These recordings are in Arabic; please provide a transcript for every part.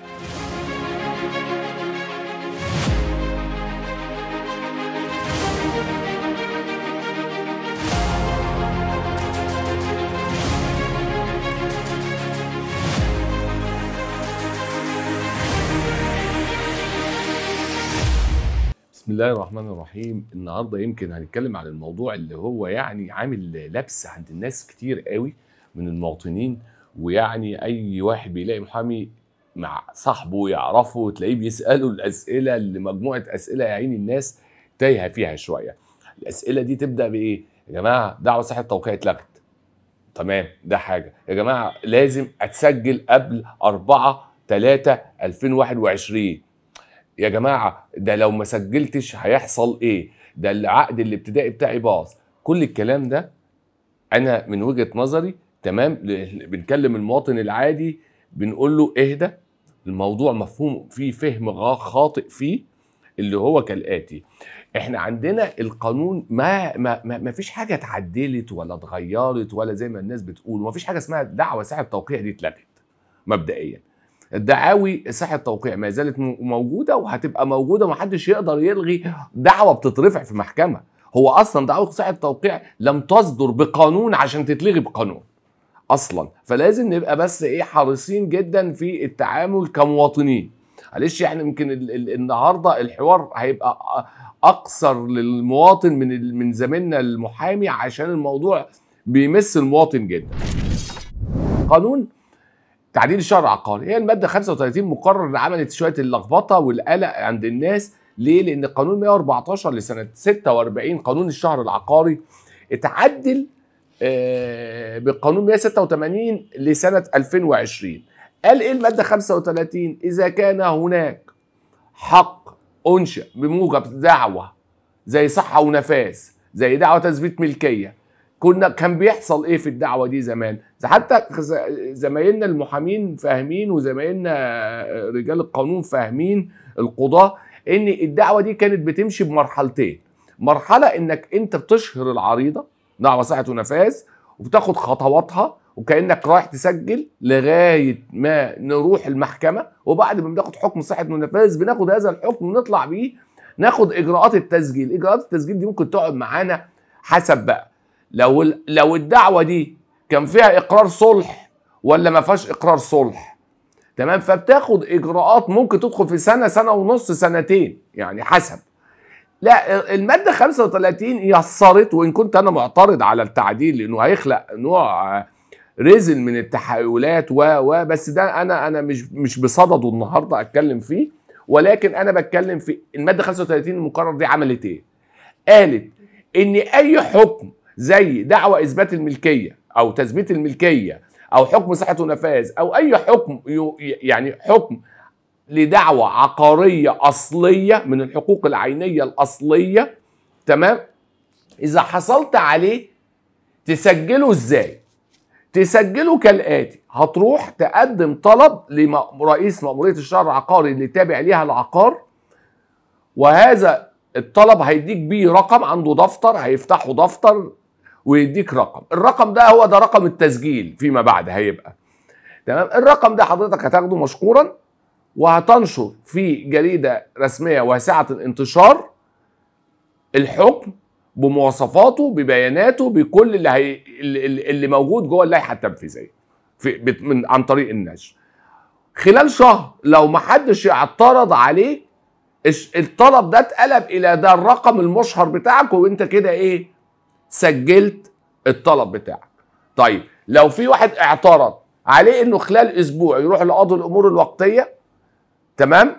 بسم الله الرحمن الرحيم النهارده يمكن هنتكلم عن الموضوع اللي هو يعني عامل لبس عند الناس كتير قوي من المواطنين ويعني اي واحد بيلاقي محامي مع صاحبه يعرفه تلاقيه بيساله الاسئله اللي مجموعه اسئله يا عيني الناس تايهه فيها شويه الاسئله دي تبدا بايه يا جماعه دعوه صحه التوقيع اتلغت تمام ده حاجه يا جماعه لازم اتسجل قبل 4 3 2021 يا جماعه ده لو ما سجلتش هيحصل ايه ده العقد الابتدائي بتاعي باظ كل الكلام ده انا من وجهه نظري تمام بنكلم المواطن العادي بنقول له اهدى الموضوع مفهوم في فهم خاطئ فيه اللي هو كالاتي احنا عندنا القانون ما ما ما, ما فيش حاجه اتعدلت ولا اتغيرت ولا زي ما الناس بتقول وما فيش حاجه اسمها دعوه ساعه توقيع دي اتلغت مبدئيا الدعاوي ساحه توقيع ما زالت موجوده وهتبقى موجوده ومحدش يقدر يلغي دعوه بتترفع في محكمه هو اصلا دعوه ساحه توقيع لم تصدر بقانون عشان تتلغي بقانون اصلا فلازم نبقى بس ايه حريصين جدا في التعامل كمواطنين معلش احنا يعني يمكن النهارده الحوار هيبقى اقصر للمواطن من من زميلنا المحامي عشان الموضوع بيمس المواطن جدا قانون تعديل الشهر العقاري هي الماده 35 مقرر اللي عملت شويه اللخبطه والقلق عند الناس ليه لان قانون 114 لسنه 46 قانون الشهر العقاري اتعدل آه، بقانون 186 لسنة 2020 قال إيه المادة 35 إذا كان هناك حق أنشأ بموجب دعوة زي صحة ونفاس زي دعوة تثبيت ملكية كنا كان بيحصل ايه في الدعوه دي زمان حتى زمايلنا المحامين فاهمين وزمايلنا رجال القانون فاهمين القضاه ان الدعوه دي كانت بتمشي بمرحلتين مرحله انك انت بتشهر العريضه نعم صحة ونفاذ وبتاخد خطواتها وكانك رايح تسجل لغايه ما نروح المحكمه وبعد ما بناخد حكم صحه ونفاذ بناخد هذا الحكم ونطلع بيه ناخد اجراءات التسجيل اجراءات التسجيل دي ممكن تقعد معانا حسب بقى لو لو الدعوه دي كان فيها اقرار صلح ولا ما فيهاش اقرار صلح تمام فبتاخد اجراءات ممكن تدخل في سنه سنه ونص سنتين يعني حسب لا الماده 35 يسرت وان كنت انا معترض على التعديل لانه هيخلق نوع ريزن من التحايلات و و بس ده انا انا مش مش بصدده النهارده اتكلم فيه ولكن انا بتكلم في الماده 35 المقرر دي عملت ايه؟ قالت ان اي حكم زي دعوى اثبات الملكيه او تثبيت الملكيه او حكم صحه ونفاذ او اي حكم يعني حكم لدعوى عقارية أصلية من الحقوق العينية الأصلية تمام إذا حصلت عليه تسجله إزاي تسجله كالآتي هتروح تقدم طلب لرئيس مأمورية الشهر العقاري اللي تابع ليها العقار وهذا الطلب هيديك بيه رقم عنده دفتر هيفتحه دفتر ويديك رقم الرقم ده هو ده رقم التسجيل فيما بعد هيبقى تمام الرقم ده حضرتك هتاخده مشكورا وهتنشر في جريده رسميه واسعه الانتشار الحكم بمواصفاته ببياناته بكل اللي هي اللي موجود جوه اللائحه التنفيذيه في من عن طريق النشر خلال شهر لو ما حدش اعترض عليه الطلب ده اتقلب الى ده الرقم المشهر بتاعك وانت كده ايه سجلت الطلب بتاعك طيب لو في واحد اعترض عليه انه خلال اسبوع يروح لقاضي الامور الوقتيه تمام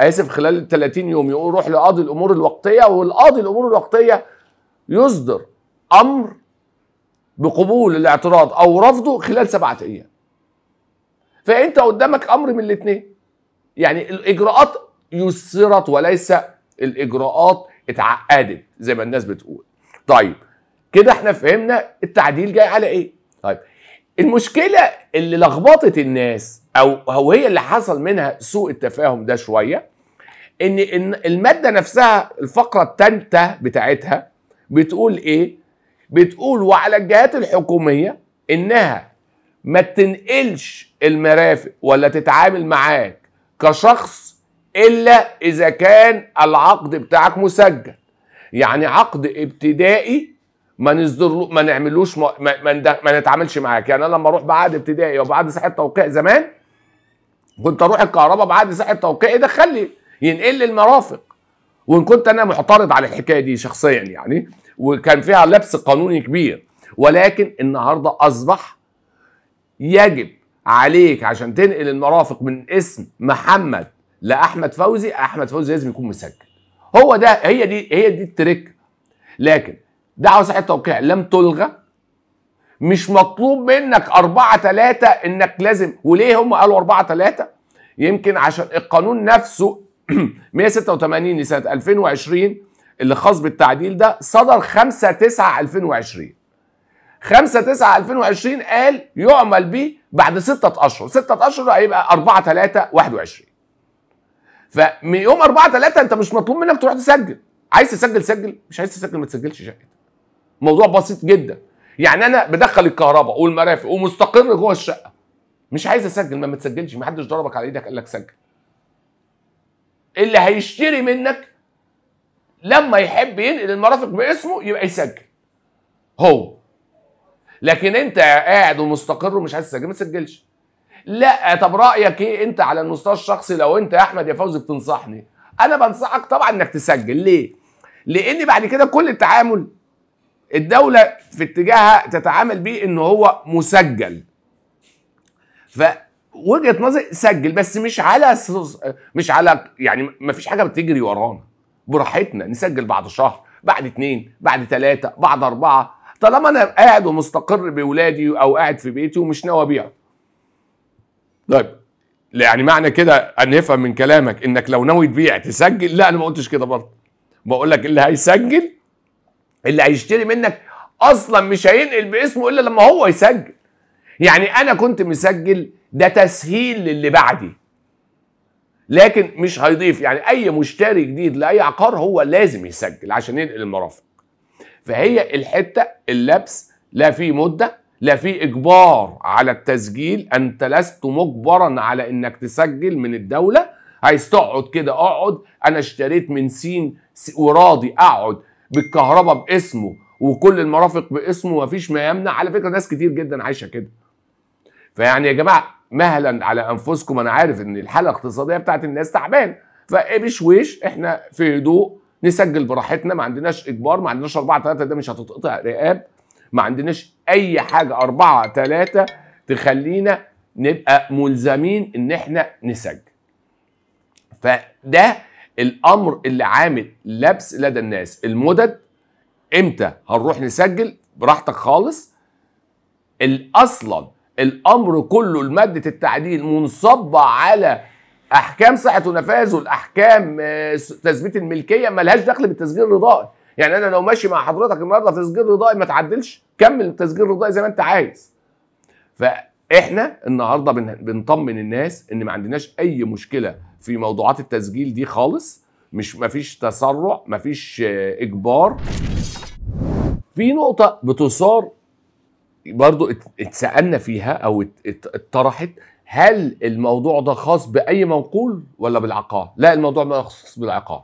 اسف خلال 30 يوم يروح لقاضي الامور الوقتيه والقاضي الامور الوقتيه يصدر امر بقبول الاعتراض او رفضه خلال سبعه ايام فانت قدامك امر من الاثنين يعني الاجراءات يسرت وليس الاجراءات اتعقدت زي ما الناس بتقول طيب كده احنا فهمنا التعديل جاي على ايه طيب المشكله اللي لخبطت الناس او هو هي اللي حصل منها سوء التفاهم ده شويه ان ان الماده نفسها الفقره الثالثه بتاعتها بتقول ايه بتقول وعلى الجهات الحكوميه انها ما تنقلش المرافق ولا تتعامل معاك كشخص الا اذا كان العقد بتاعك مسجل يعني عقد ابتدائي ما نصدر ما نعملوش ما, ما, ما نتعاملش معاك يعني انا لما اروح بعقد ابتدائي وبعد صحه توقيع زمان كنت اروح الكهرباء بعد ساعه توقيع يدخل لي ينقل لي المرافق وان كنت انا معترض على الحكايه دي شخصيا يعني وكان فيها لبس قانوني كبير ولكن النهارده اصبح يجب عليك عشان تنقل المرافق من اسم محمد لاحمد فوزي احمد فوزي لازم يكون مسجل هو ده هي دي هي دي التريك لكن دعوه ساعه توقيع لم تلغى مش مطلوب منك أربعة تلاتة إنك لازم وليه هم قالوا أربعة تلاتة يمكن عشان القانون نفسه 186 لسنة 2020 اللي خاص بالتعديل ده صدر 5 9 2020 5 9 2020 قال يعمل بيه بعد ستة أشهر ستة أشهر هيبقى 4 3 21 فمن يوم 4 3 أنت مش مطلوب منك تروح تسجل عايز تسجل سجل مش عايز تسجل ما تسجلش شقتك موضوع بسيط جدا يعني انا بدخل الكهرباء والمرافق ومستقر جوه الشقه مش عايز اسجل ما متسجلش ما حدش ضربك على ايدك قال لك سجل اللي هيشتري منك لما يحب ينقل المرافق باسمه يبقى يسجل هو لكن انت قاعد ومستقر ومش عايز تسجل ما تسجلش لا طب رايك ايه انت على المستوى الشخصي لو انت يا احمد يا فوزي بتنصحني انا بنصحك طبعا انك تسجل ليه لان بعد كده كل التعامل الدوله في اتجاهها تتعامل بيه ان هو مسجل ف وجهه نظري سجل بس مش على مش على يعني ما فيش حاجه بتجري ورانا براحتنا نسجل بعد شهر بعد اتنين بعد تلاتة بعد اربعة طالما انا قاعد ومستقر بولادي او قاعد في بيتي ومش ناوي ابيعه طيب يعني معنى كده ان يفهم من كلامك انك لو ناوي تبيع تسجل لا انا ما قلتش كده برضه بقول لك اللي هيسجل اللي هيشتري منك اصلا مش هينقل باسمه الا لما هو يسجل يعني انا كنت مسجل ده تسهيل للي بعدي لكن مش هيضيف يعني اي مشتري جديد لاي عقار هو لازم يسجل عشان ينقل المرافق فهي الحته اللبس لا في مده لا في اجبار على التسجيل انت لست مجبرا على انك تسجل من الدوله عايز تقعد كده اقعد انا اشتريت من سين وراضي اقعد بالكهرباء باسمه وكل المرافق باسمه ومفيش ما يمنع على فكره ناس كتير جدا عايشه كده فيعني يا جماعه مهلا على انفسكم انا عارف ان الحاله الاقتصاديه بتاعت الناس تعبان فبشويش احنا في هدوء نسجل براحتنا ما عندناش اجبار ما عندناش اربعه ثلاثه ده مش هتتقطع رقاب ما عندناش اي حاجه اربعه ثلاثه تخلينا نبقى ملزمين ان احنا نسجل فده الامر اللي عامل لبس لدى الناس المدد امتى هنروح نسجل براحتك خالص اصلا الامر كله لماده التعديل منصبة على احكام صحه ونفاذ والاحكام آه، تثبيت الملكيه ملهاش دخل بالتسجيل الرضائي يعني انا لو ماشي مع حضرتك النهارده في تسجيل رضائي ما تعدلش كمل التسجيل الرضائي زي ما انت عايز فاحنا النهارده بنطمن الناس ان ما عندناش اي مشكله في موضوعات التسجيل دي خالص مش مفيش تسرع مفيش آه، اجبار في نقطة بتثار برضو اتسألنا فيها او اتطرحت هل الموضوع ده خاص بأي منقول ولا بالعقار؟ لا الموضوع ما خاص بالعقار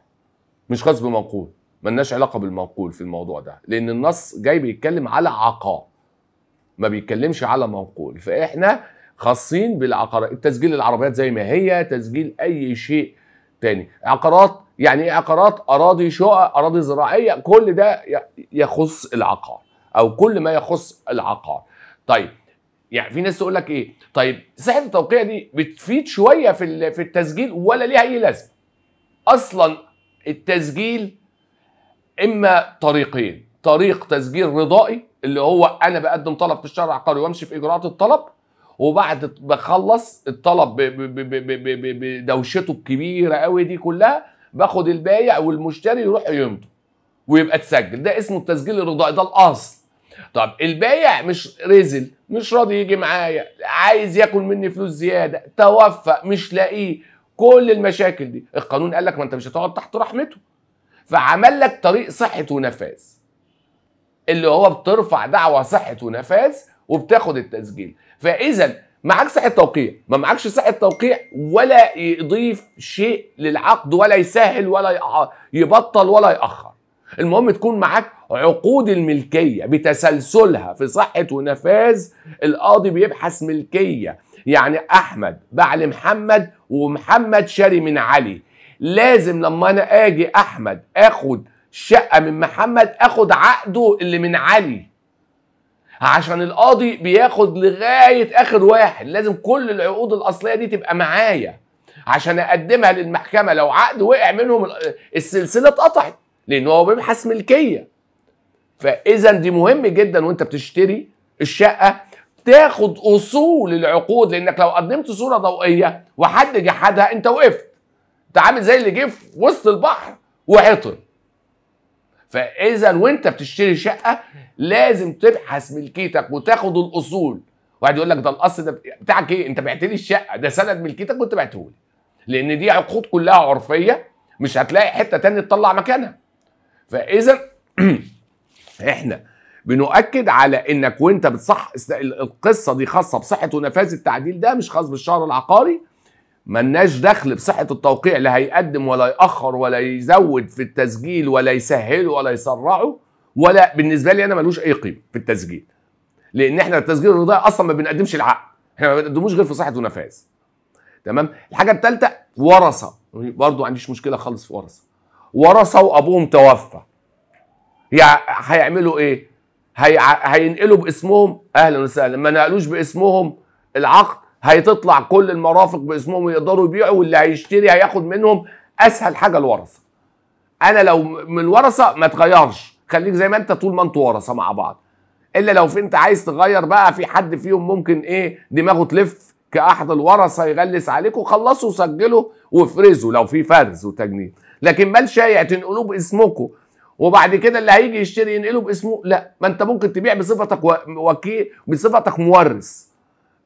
مش خاص بمنقول ملناش علاقة بالمنقول في الموضوع ده لأن النص جاي بيتكلم على عقار ما بيتكلمش على منقول فإحنا خاصين بالعقارات تسجيل العربيات زي ما هي تسجيل اي شيء تاني عقارات يعني ايه عقارات اراضي شقق اراضي زراعيه كل ده يخص العقار او كل ما يخص العقار طيب يعني في ناس تقول لك ايه طيب صحه التوقيع دي بتفيد شويه في في التسجيل ولا ليها اي لازمه اصلا التسجيل اما طريقين طريق تسجيل رضائي اللي هو انا بقدم طلب في الشهر العقاري وامشي في اجراءات الطلب وبعد ما خلص الطلب بدوشته الكبيره قوي دي كلها باخد البايع والمشتري يروح يمضي ويبقى اتسجل ده اسمه التسجيل الرضائي ده الاصل طب البايع مش رزل مش راضي يجي معايا عايز ياكل مني فلوس زياده توفق مش لاقيه كل المشاكل دي القانون قال لك ما انت مش هتقعد تحت رحمته فعمل لك طريق صحه ونفاذ اللي هو بترفع دعوه صحه ونفاذ وبتاخد التسجيل فاذا معاك صحه توقيع ما معكش صحه توقيع ولا يضيف شيء للعقد ولا يسهل ولا يبطل ولا ياخر المهم تكون معاك عقود الملكيه بتسلسلها في صحه ونفاذ القاضي بيبحث ملكيه يعني احمد باع لمحمد ومحمد شاري من علي لازم لما انا اجي احمد اخد شقه من محمد اخد عقده اللي من علي عشان القاضي بياخد لغايه اخر واحد لازم كل العقود الاصليه دي تبقى معايا عشان اقدمها للمحكمه لو عقد وقع منهم السلسله اتقطعت لان هو بيبحث ملكيه فاذا دي مهم جدا وانت بتشتري الشقه تاخد اصول العقود لانك لو قدمت صوره ضوئيه وحد جحدها انت وقفت انت عامل زي اللي جه في وسط البحر وعطل فاذا وانت بتشتري شقه لازم تبحث ملكيتك وتاخد الاصول واحد يقول لك ده الاصل ده بتاعك ايه انت بعت لي الشقه ده سند ملكيتك كنت بعته لي لان دي عقود كلها عرفيه مش هتلاقي حته تانية تطلع مكانها فاذا احنا بنؤكد على انك وانت بتصح القصه دي خاصه بصحه ونفاذ التعديل ده مش خاص بالشهر العقاري ملناش دخل بصحة التوقيع لا هيقدم ولا يأخر ولا يزود في التسجيل ولا يسهله ولا يسرعه ولا بالنسبة لي أنا ملوش أي قيمة في التسجيل لأن إحنا التسجيل الرضاعي أصلا ما بنقدمش العقد إحنا ما بنقدموش غير في صحة ونفاذ تمام الحاجة الثالثة ورثة برضو عنديش مشكلة خالص في ورثة ورثة وأبوهم توفى يعني هيعملوا إيه؟ هينقلوا باسمهم أهلا وسهلا ما نقلوش باسمهم العقد هيتطلع كل المرافق باسمهم ويقدروا يبيعوا واللي هيشتري هياخد منهم اسهل حاجه الورثه انا لو من الورثه ما تغيرش خليك زي ما انت طول ما انتوا ورثه مع بعض الا لو في انت عايز تغير بقى في حد فيهم ممكن ايه دماغه تلف كاحد الورثه يغلس عليكم خلصوا سجلوا وافرزوا لو في فرز وتجنيد لكن مال شايع تنقلوه باسمكم وبعد كده اللي هيجي يشتري ينقله باسمه لا ما انت ممكن تبيع بصفتك وكيل بصفتك مورث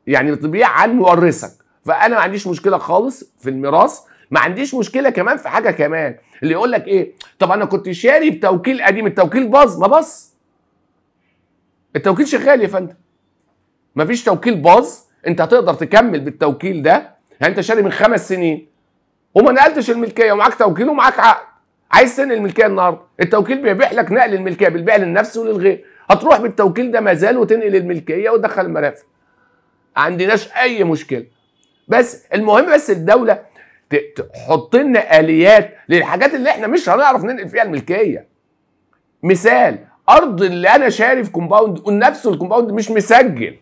يعني بتبيع عن مورثك فانا ما عنديش مشكله خالص في الميراث ما عنديش مشكله كمان في حاجه كمان اللي يقول لك ايه طب انا كنت شاري بتوكيل قديم التوكيل باظ ما باظ التوكيل شغال يا فندم مفيش توكيل باظ انت هتقدر تكمل بالتوكيل ده يعني انت شاري من خمس سنين وما نقلتش الملكيه ومعاك توكيل ومعاك عقد عايز تنقل الملكيه النهارده التوكيل بيبيح لك نقل الملكيه بالبيع للنفس وللغير هتروح بالتوكيل ده مازال وتنقل الملكيه وتدخل المرافق عندناش اي مشكله بس المهم بس الدوله تحط لنا اليات للحاجات اللي احنا مش هنعرف ننقل فيها الملكيه مثال ارض اللي انا شاري في كومباوند ونفسه الكومباوند مش مسجل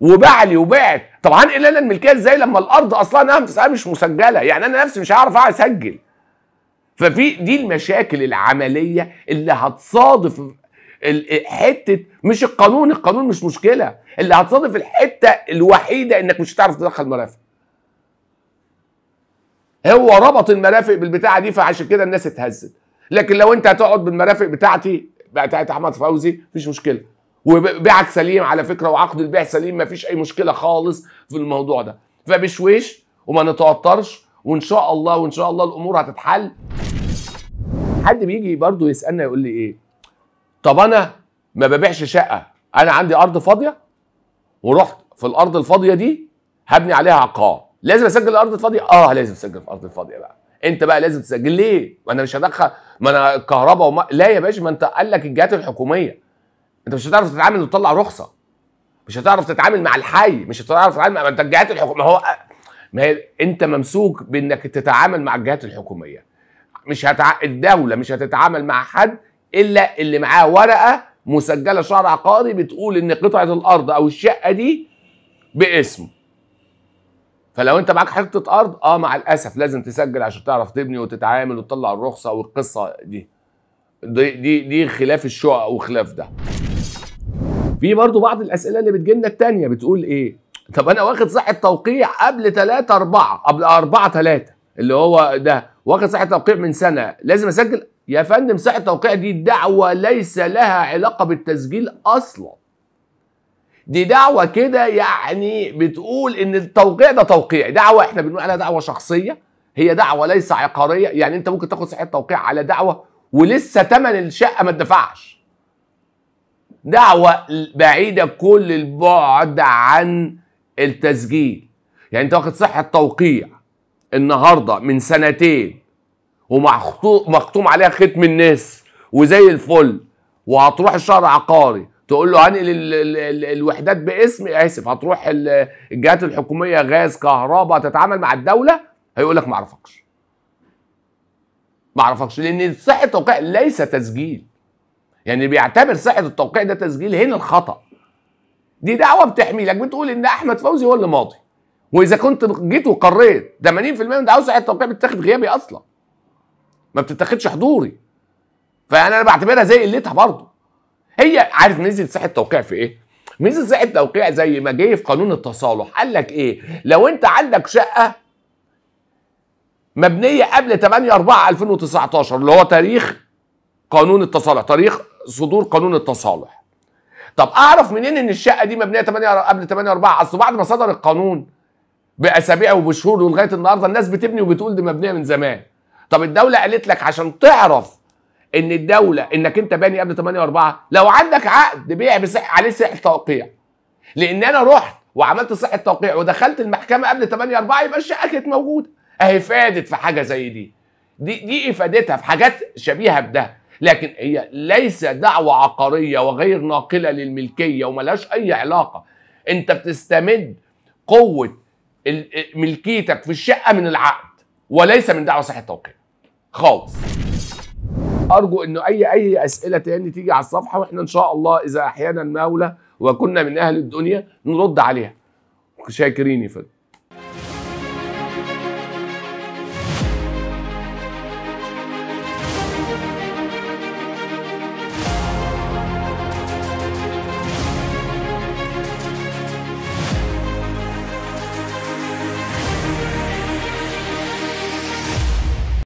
وباع لي وبعت طب هنقل انا الملكيه ازاي لما الارض اصلا نفسها مش مسجله يعني انا نفسي مش هعرف اسجل ففي دي المشاكل العمليه اللي هتصادف حته مش القانون القانون مش مشكله اللي هتصادف الحته الوحيده انك مش هتعرف تدخل مرافق هو ربط المرافق بالبتاعه دي فعشان كده الناس اتهزت لكن لو انت هتقعد بالمرافق بتاعتي بتاعت احمد فوزي مفيش مشكله وبيعك سليم على فكره وعقد البيع سليم مفيش اي مشكله خالص في الموضوع ده فبشويش وما نتوترش وان شاء الله وان شاء الله الامور هتتحل حد بيجي برضه يسالنا يقول لي ايه طب انا ما ببيعش شقه انا عندي ارض فاضيه ورحت في الارض الفاضيه دي هبني عليها عقار لازم اسجل الارض الفاضيه اه لازم اسجل في الارض الفاضيه بقى انت بقى لازم تسجل ليه ما انا مش هدخل ما انا كهرباء وما... لا يا باشا ما انت قال لك الجهات الحكوميه انت مش هتعرف تتعامل وتطلع رخصه مش هتعرف تتعامل مع الحي مش هتعرف تتعامل مع ما انت الجهات الحكوميه هو ما هي انت ممسوك بانك تتعامل مع الجهات الحكوميه مش هتع... الدوله مش هتتعامل مع حد الا اللي معاه ورقه مسجله شهر عقاري بتقول ان قطعه الارض او الشقه دي باسمه فلو انت معاك حته ارض اه مع الاسف لازم تسجل عشان تعرف تبني وتتعامل وتطلع الرخصه والقصه دي دي دي, دي خلاف الشقق وخلاف ده في برضه بعض الاسئله اللي بتجيلنا التانية بتقول ايه طب انا واخد صحه توقيع قبل 3 4 قبل 4 3 اللي هو ده واخد صحه توقيع من سنه لازم اسجل يا فندم ساحه التوقيع دي دعوه ليس لها علاقه بالتسجيل اصلا دي دعوه كده يعني بتقول ان التوقيع ده توقيع دعوه احنا بنقول عليها دعوه شخصيه هي دعوه ليس عقاريه يعني انت ممكن تاخد ساحه توقيع على دعوه ولسه تمن الشقه ما تدفعش دعوه بعيده كل البعد عن التسجيل يعني انت واخد صحه توقيع النهارده من سنتين ومختوم عليها ختم الناس وزي الفل وهتروح الشهر عقاري تقول له هنقل الوحدات باسم اسف هتروح الجهات الحكوميه غاز كهرباء تتعامل مع الدوله هيقول لك ما اعرفكش ما اعرفكش لان صحه التوقيع ليس تسجيل يعني بيعتبر صحه التوقيع ده تسجيل هنا الخطا دي دعوه بتحميلك بتقول ان احمد فوزي هو اللي ماضي واذا كنت جيت وقريت 80% من دعوه صحه التوقيع بتتاخد غيابي اصلا ما بتتاخدش حضوري فانا بعتبرها زي قلتها برضه هي عارف ميزه صحه التوقيع في ايه؟ ميزه صحه التوقيع زي ما جه في قانون التصالح قال لك ايه؟ لو انت عندك شقه مبنيه قبل 8 4 2019 اللي هو تاريخ قانون التصالح تاريخ صدور قانون التصالح طب اعرف منين ان الشقه دي مبنيه 8 قبل 8 4 اصل بعد ما صدر القانون باسابيع وبشهور ولغايه النهارده الناس بتبني وبتقول دي مبنيه من زمان طب الدوله قالت لك عشان تعرف ان الدوله انك انت باني قبل 8 و4 لو عندك عقد بيع بسح عليه سعر توقيع لان انا رحت وعملت صحه توقيع ودخلت المحكمه قبل 8 4 يبقى الشقه كانت موجوده اهي فادت في حاجه زي دي دي دي افادتها في حاجات شبيهه بده لكن هي ليس دعوه عقاريه وغير ناقله للملكيه وملهاش اي علاقه انت بتستمد قوه ملكيتك في الشقه من العقد وليس من دعوه صحه توقيع خالص ارجو انه اي اي اسئله تاني تيجي على الصفحه واحنا ان شاء الله اذا احيانا مولى وكنا من اهل الدنيا نرد عليها شاكرين فضل